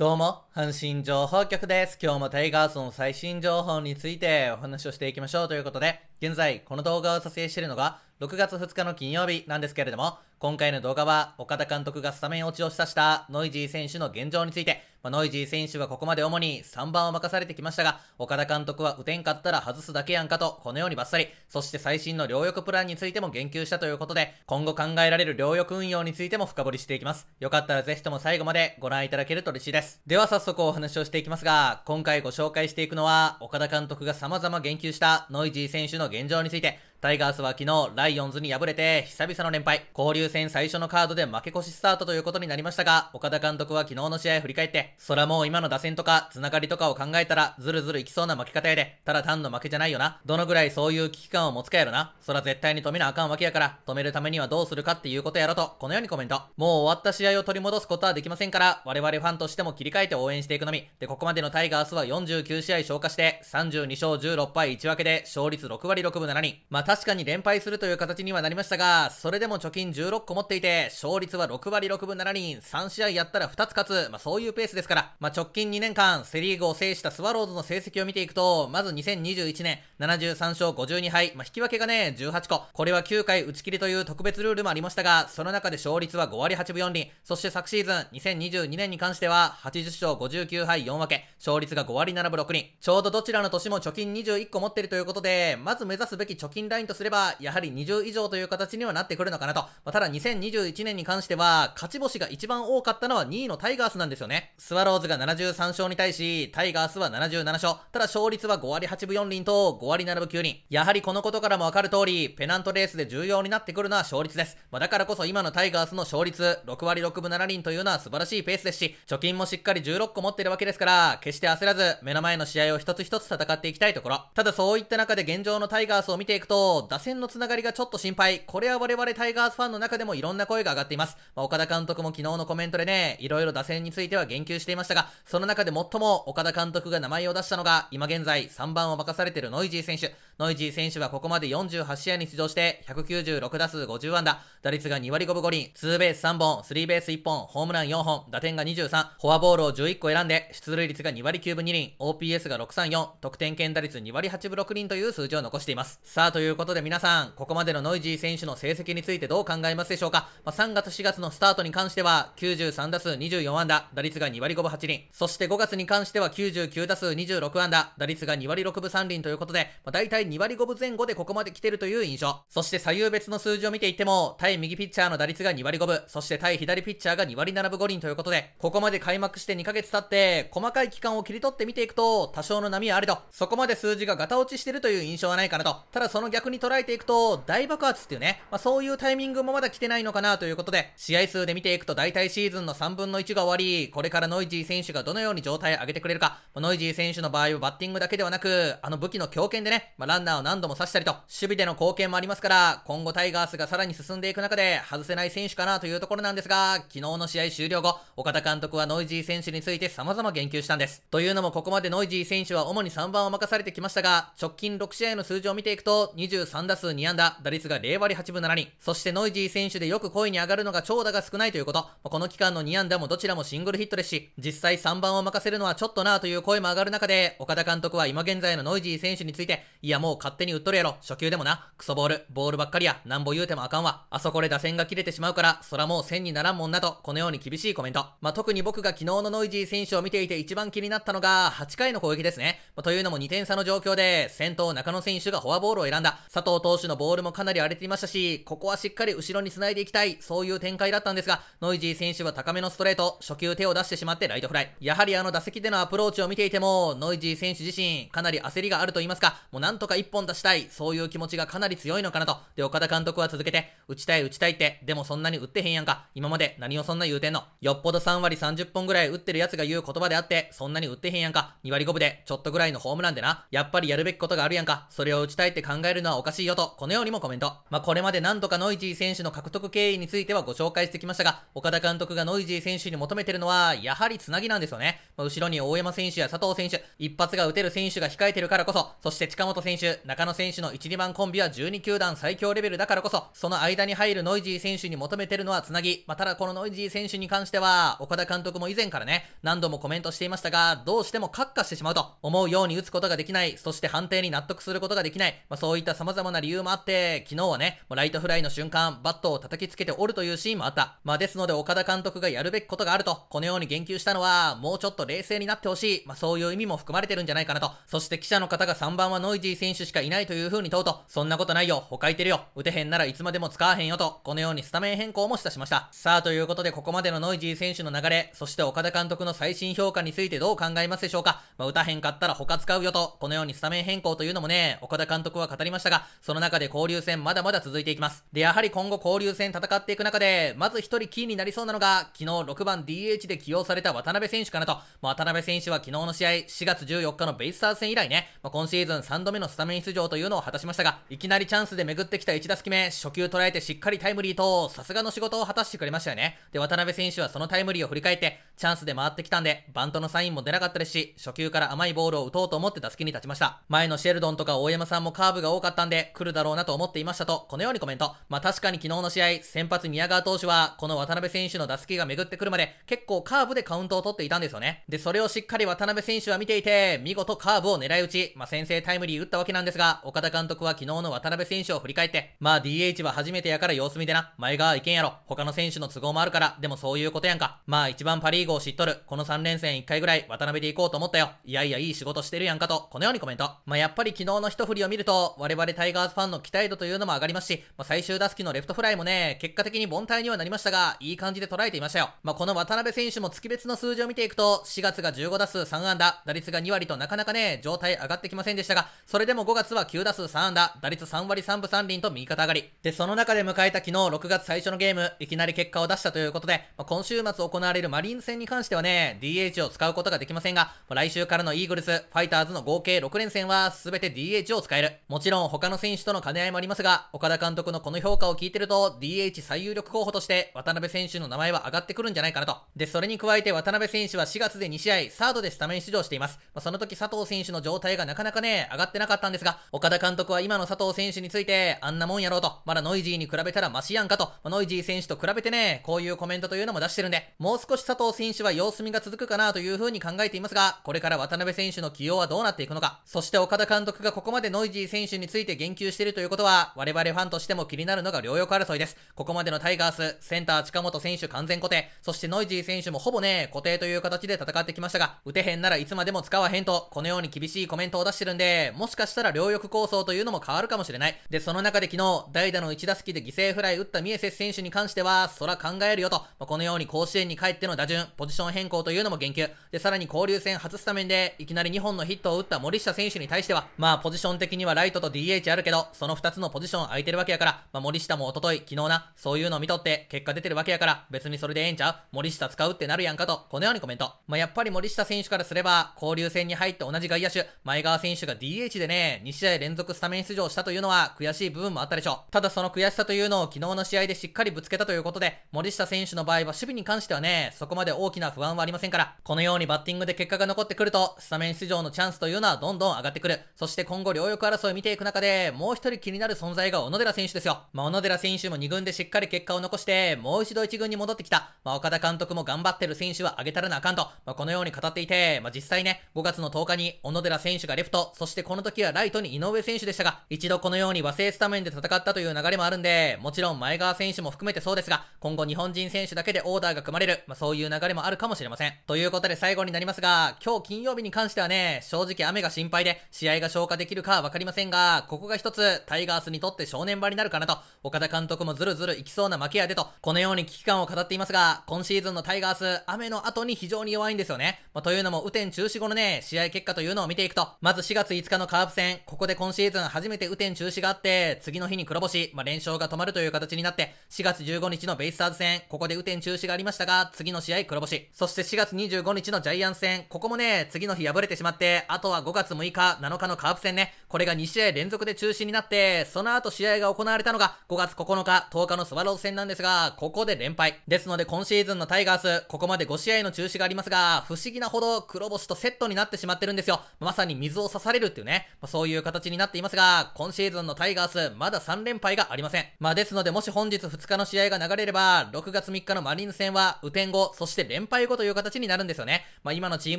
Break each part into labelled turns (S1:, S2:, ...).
S1: どうも、阪神情報局です。今日もタイガースの最新情報についてお話をしていきましょうということで、現在この動画を撮影しているのが6月2日の金曜日なんですけれども、今回の動画は、岡田監督がスタメン落ちを示唆したノイジー選手の現状について、まあ、ノイジー選手はここまで主に3番を任されてきましたが、岡田監督は打てんかったら外すだけやんかと、このようにバッサリ、そして最新の両翼プランについても言及したということで、今後考えられる両翼運用についても深掘りしていきます。よかったらぜひとも最後までご覧いただけると嬉しいです。では早速お話をしていきますが、今回ご紹介していくのは、岡田監督が様々言及したノイジー選手の現状について、タイガースは昨日、ライオンズに敗れて、久々の連敗、交流戦最初のカードで負け越しスタートということになりましたが、岡田監督は昨日の試合振り返って、そらもう今の打線とか、繋がりとかを考えたら、ずるずるいきそうな負け方やで、ただ単の負けじゃないよな。どのぐらいそういう危機感を持つかやろな。そら絶対に止めなあかんわけやから、止めるためにはどうするかっていうことやろと、このようにコメント。もう終わった試合を取り戻すことはできませんから、我々ファンとしても切り替えて応援していくのみ。で、ここまでのタイガースは49試合消化して、32勝16敗1分けで、勝率6割6分7人。まあ確かに連敗するという形にはなりましたが、それでも貯金16 6個持っていて、勝率は6割6分7人、3試合やったら2つ勝つ、まあ、そういうペースですから、まあ、直近2年間、セリーグを制したスワローズの成績を見ていくと、まず2021年、73勝52敗、まあ、引き分けがね、18個。これは9回打ち切りという特別ルールもありましたが、その中で勝率は5割8分4厘、そして昨シーズン、2022年に関しては、80勝59敗4分け、勝率が5割7分6厘。ちょうどどちらの年も貯金21個持ってるということで、まず目指すべき貯金ラインとすれば、やはり20以上という形にはなってくるのかなと。まあ、ただ2021年に関しては、勝ち星が一番多かったのは2位のタイガースなんですよね。スワローズが73勝に対し、タイガースは77勝。ただ勝率は5割8分4厘と5割7分9厘。やはりこのことからもわかる通り、ペナントレースで重要になってくるのは勝率です。まあ、だからこそ今のタイガースの勝率、6割6分7厘というのは素晴らしいペースですし、貯金もしっかり16個持ってるわけですから、決して焦らず、目の前の試合を一つ一つ戦っていきたいところ。ただそういった中で現状のタイガースを見ていくと、打線のつながりがちょっと心配。これは我々タイガースファンの中ででもいろんな声が上がっています。まあ、岡田監督も昨日のコメントでね、いろいろ打線については言及していましたが、その中で最も岡田監督が名前を出したのが、今現在3番を任されているノイジー選手。ノイジー選手はここまで48試合に出場して、196打数50安打、打率が2割5分5厘、2ベース3本、3ベース1本、ホームラン4本、打点が23、フォアボールを11個選んで、出塁率が2割9分2厘、OPS が634、得点圏打率2割8分6厘という数字を残しています。さあ、ということで皆さん、ここまでのノイジー選手の成績についてどう考えますでしょうか。まあ、3月4月のスタートに関しては、93打数24安打、打率が2割5分8厘。そして5月に関しては99打数26安打、打率が2割6分3厘ということで、まあ、大体2割5分前後でここまで来てるという印象。そして左右別の数字を見ていっても、対右ピッチャーの打率が2割5分、そして対左ピッチャーが2割7分5厘ということで、ここまで開幕して2ヶ月経って、細かい期間を切り取って見ていくと、多少の波はあれど、そこまで数字がガタ落ちしてるという印象はないかなと。ただその逆に捉えていくと、大爆発っていうね、まあ、そういうタイミングもまだ来てないのかなということで、試合数で見ていくと大体シーズンの3分の1が終わり、これからノイジー選手がどのように状態を上げてくれるか、ノイジー選手の場合はバッティングだけではなく、あの武器の強肩でね、まあ、ランナーを何度も刺したりと、守備での貢献もありますから、今後タイガースがさらに進んでいく中で、外せない選手かなというところなんですが、昨日の試合終了後、岡田監督はノイジー選手について様々言及したんです。というのもここまでノイジー選手は主に3番を任されてきましたが、直近6試合の数字を見ていくと、23打数2安打、打率が0割8分7人、そしてノイジー選手選手でよく恋に上がるのが長打が少ないということ。この期間の2安打もどちらもシングルヒットですし、実際3番を任せるのはちょっとなという声も上がる中で、岡田監督は今現在のノイジー選手について、いやもう勝手に打っとるやろ。初球でもな。クソボール、ボールばっかりや。なんぼ言うてもあかんわ。あそこで打線が切れてしまうから、そらもう線にならんもんなと、このように厳しいコメント。まあ、特に僕が昨日のノイジー選手を見ていて一番気になったのが、8回の攻撃ですね。まあ、というのも2点差の状況で、先頭中野選手がフォアボールを選んだ。佐藤投手のボールもかなり荒れていましたし、ここはしっかり後ろににないでいきたい、そういう展開だったんですが、ノイジー選手は高めのストレート、初球手を出してしまってライトフライ。やはりあの打席でのアプローチを見ていても、ノイジー選手自身、かなり焦りがあると言いますか、もうなんとか1本出したい、そういう気持ちがかなり強いのかなと。で、岡田監督は続けて、打ちたい打ちたいって、でもそんなに打ってへんやんか。今まで何をそんな言うてんの。よっぽど3割30本ぐらい打ってる奴が言う言葉であって、そんなに打ってへんやんか。2割5分で、ちょっとぐらいのホームランでな。やっぱりやるべきことがあるやんか。それを打ちたいって考えるのはおかしいよと、このようにもコメント。まあ、これまで何度かノイジー選手の獲得経緯についてはご紹介してきましたが、岡田監督がノイジー選手に求めてるのは、やはりつなぎなんですよね。まあ、後ろに大山選手や佐藤選手、一発が打てる選手が控えてるからこそ、そして近本選手、中野選手の1、2番コンビは12球団最強レベルだからこそ、その間に入るノイジー選手に求めてるのはつなぎ。まあ、ただこのノイジー選手に関しては、岡田監督も以前からね、何度もコメントしていましたが、どうしても閣下してしまうと、思うように打つことができない、そして判定に納得することができない、まあ、そういった様々な理由もあって、昨日はね、もうライトフライの瞬間、バットを叩きつけておるというシーンもあった。まあ、ですので岡田監督がやるべきことがあると、このように言及したのは、もうちょっと冷静になってほしい。まあ、そういう意味も含まれてるんじゃないかなと。そして記者の方が3番はノイジー選手しかいないという風に問うと、そんなことないよ、他いてるよ、打てへんならいつまでも使わへんよと、このようにスタメン変更も示唆しました。さあ、ということでここまでのノイジー選手の流れ、そして岡田監督の最新評価についてどう考えますでしょうか。まあ、打たへんかったら他使うよと、このようにスタメン変更というのもね、岡田監督は語りましたが、その中で交流戦まだまだ続いていきます。で、やはり今後交流流戦戦っていく中で、まず1人キーになりそうなのが、昨日6番 DH で起用された渡辺選手かなと。まあ、渡辺選手は昨日の試合、4月14日のベイスターズ戦以来ね、まあ、今シーズン3度目のスタメン出場というのを果たしましたが、いきなりチャンスで巡ってきた1打席目、初球捉えてしっかりタイムリーと、さすがの仕事を果たしてくれましたよね。で、渡辺選手はそのタイムリーを振り返って、チャンスで回ってきたんで、バントのサインも出なかったですし、初球から甘いボールを打とうと思って打席に立ちました。前のシェルドンとか大山さんもカーブが多かったんで、来るだろうなと思っていましたと、このようにコメント。まあ、確かに昨日の試合、先発宮川投手は、この渡辺選手の打席が巡ってくるまで、結構カーブでカウントを取っていたんですよね。で、それをしっかり渡辺選手は見ていて、見事カーブを狙い撃ち、まあ、先制タイムリー打ったわけなんですが、岡田監督は昨日の渡辺選手を振り返って、まあ DH は初めてやから様子見でな、前川いけんやろ、他の選手の都合もあるから、でもそういうことやんか。まあ一番パリーグを知っとる、この3連戦1回ぐらい渡辺で行こうと思ったよ。いやいやいい仕事してるやんかと、このようにコメント。まあやっぱり昨日の一振りを見ると、我々タイガースファンの期待度というのも上がりますし、まあ最終打席のレフトフライももね、結果的に凡退にはなりましたが、いい感じで捉えていましたよ。まあ、この渡辺選手も月別の数字を見ていくと、4月が15打数3安打、打率が2割となかなかね、状態上がってきませんでしたが、それでも5月は9打数3安打、打率3割3分3厘と右肩上がり。で、その中で迎えた昨日6月最初のゲーム、いきなり結果を出したということで、まあ、今週末行われるマリーン戦に関してはね、DH を使うことができませんが、まあ、来週からのイーグルス、ファイターズの合計6連戦は全て DH を使える。もちろん他の選手との兼ね合いもありますが、岡田監督のこの評価を聞いてると、と DH 最有力候補として、渡辺選手の名前は上がってくるんじゃないかなと。で、それに加えて渡辺選手は4月で2試合、サードでスタメン出場しています。まあ、その時佐藤選手の状態がなかなかね、上がってなかったんですが、岡田監督は今の佐藤選手について、あんなもんやろうと、まだノイジーに比べたらマシやんかと、まあ、ノイジー選手と比べてね、こういうコメントというのも出してるんで、もう少し佐藤選手は様子見が続くかなという風に考えていますが、これから渡辺選手の起用はどうなっていくのか、そして岡田監督がここまでノイジー選手について言及しているということは、我々ファンとしても気になるのが両翼争争いです。ここまでのタイガース、センター近本選手完全固定、そしてノイジー選手もほぼね、固定という形で戦ってきましたが、打てへんならいつまでも使わへんと、このように厳しいコメントを出してるんで、もしかしたら両翼構想というのも変わるかもしれない。で、その中で昨日、代打の1打席で犠牲フライ打ったミエセス選手に関しては、そら考えるよと、まあ、このように甲子園に帰っての打順、ポジション変更というのも言及。で、さらに交流戦初スタメンで、いきなり2本のヒットを打った森下選手に対しては、まあ、ポジション的にはライトと DH あるけど、その2つのポジション空いてるわけやから、まあ、森下もおととい昨日な、そういうの見とって結果出てるわけやから、別にそれでええんちゃう森下使うってなるやんかと、このようにコメント。まあ、やっぱり森下選手からすれば、交流戦に入って同じ外野手、前川選手が DH でね、2試合連続スタメン出場したというのは悔しい部分もあったでしょう。ただその悔しさというのを昨日の試合でしっかりぶつけたということで、森下選手の場合は守備に関してはね、そこまで大きな不安はありませんから、このようにバッティングで結果が残ってくると、スタメン出場のチャンスというのはどんどん上がってくる。そして今後両翼争いを見ていく中で、もう一人気になる存在が小野寺選手ですよ。まあ、小野寺選手も2軍でしっかり結果を残して、もう一度1軍に戻ってきた。まあ、岡田監督も頑張ってる選手は上げたらなあかんと、まあ、このように語っていて、まあ、実際ね、5月の10日に小野寺選手がレフト、そしてこの時はライトに井上選手でしたが、一度このように和製スタメンで戦ったという流れもあるんで、もちろん前川選手も含めてそうですが、今後日本人選手だけでオーダーが組まれる、まあ、そういう流れもあるかもしれません。ということで最後になりますが、今日金曜日に関してはね、正直雨が心配で、試合が消化できるかはわかりませんが、ここが一つ、タイガースにとって正念場になるかなと、岡田監督督もずるずるいきそうな負けやでと、このように危機感を語っていますが、今シーズンのタイガース、雨の後に非常に弱いんですよね。まあ、というのも、雨天中止後のね、試合結果というのを見ていくと、まず4月5日のカープ戦、ここで今シーズン初めて雨天中止があって、次の日に黒星、まあ、連勝が止まるという形になって、4月15日のベイスターズ戦、ここで雨天中止がありましたが、次の試合黒星。そして4月25日のジャイアンツ戦、ここもね、次の日敗れてしまって、あとは5月6日、7日のカープ戦ね、これが2試合連続で中止になって、その後試合が行われたのが5月9日10日のスワローズ戦なんですが、ここで連敗。ですので今シーズンのタイガース、ここまで5試合の中止がありますが、不思議なほど黒星とセットになってしまってるんですよ。まさに水を刺されるっていうね、まあ、そういう形になっていますが、今シーズンのタイガース、まだ3連敗がありません。まあですので、もし本日2日の試合が流れれば、6月3日のマリン戦は、雨天後、そして連敗後という形になるんですよね。まあ今のチー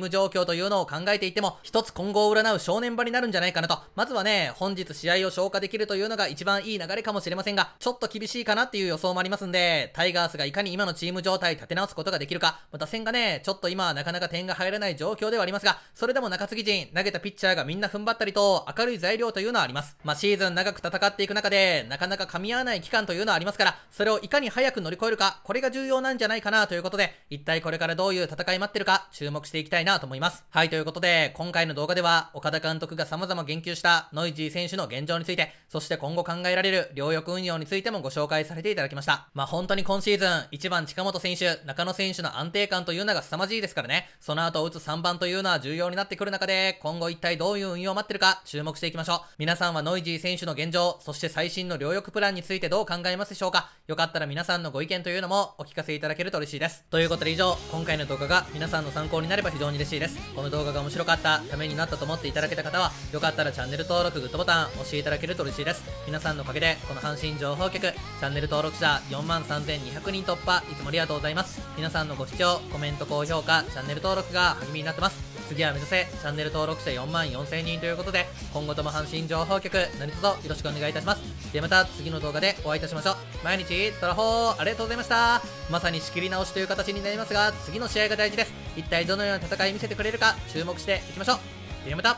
S1: ム状況というのを考えていても、一つ今後を占う正念場になるんじゃないかなと。まずはね、本日試合を消化できるというのが一番いい流れかもしれませんが、ちょっと厳厳しいかなっていう予想もありますんで、タイガースがいかに今のチーム状態立て直すことができるか、まあ、打線がね、ちょっと今はなかなか点が入らない状況ではありますが、それでも中継ぎ陣、投げたピッチャーがみんな踏ん張ったりと、明るい材料というのはあります。まあ、シーズン長く戦っていく中で、なかなか噛み合わない期間というのはありますから、それをいかに早く乗り越えるか、これが重要なんじゃないかなということで、一体これからどういう戦い待ってるか、注目していきたいなと思います。はい、ということで、今回の動画では、岡田監督が様々言及したノイジー選手の現状について、そして今後考えられる両翼運用についてもご紹介させていただきました。まあ、本当に今シーズン、1番近本選手、中野選手の安定感というのが凄まじいですからね、その後打つ3番というのは重要になってくる中で、今後一体どういう運用を待ってるか注目していきましょう。皆さんはノイジー選手の現状、そして最新の両翼プランについてどう考えますでしょうかよかったら皆さんのご意見というのもお聞かせいただけると嬉しいです。ということで以上、今回の動画が皆さんの参考になれば非常に嬉しいです。この動画が面白かった、ためになったと思っていただけた方は、よかったらチャンネル登録、グッドボタン、押していただけると嬉しいです。皆さんのおかげで、この阪神情報局、チャンネル登録者4万3200人突破、いつもありがとうございます。皆さんのご視聴、コメント、高評価、チャンネル登録が励みになってます。次は目指せ、チャンネル登録者4万4000人ということで、今後とも阪神情報局、何卒よろしくお願いいたします。ではまた次の動画でお会いいたしましょう。毎日、トラホー、ありがとうございました。まさに仕切り直しという形になりますが、次の試合が大事です。一体どのような戦い見せてくれるか注目していきましょう。ではまた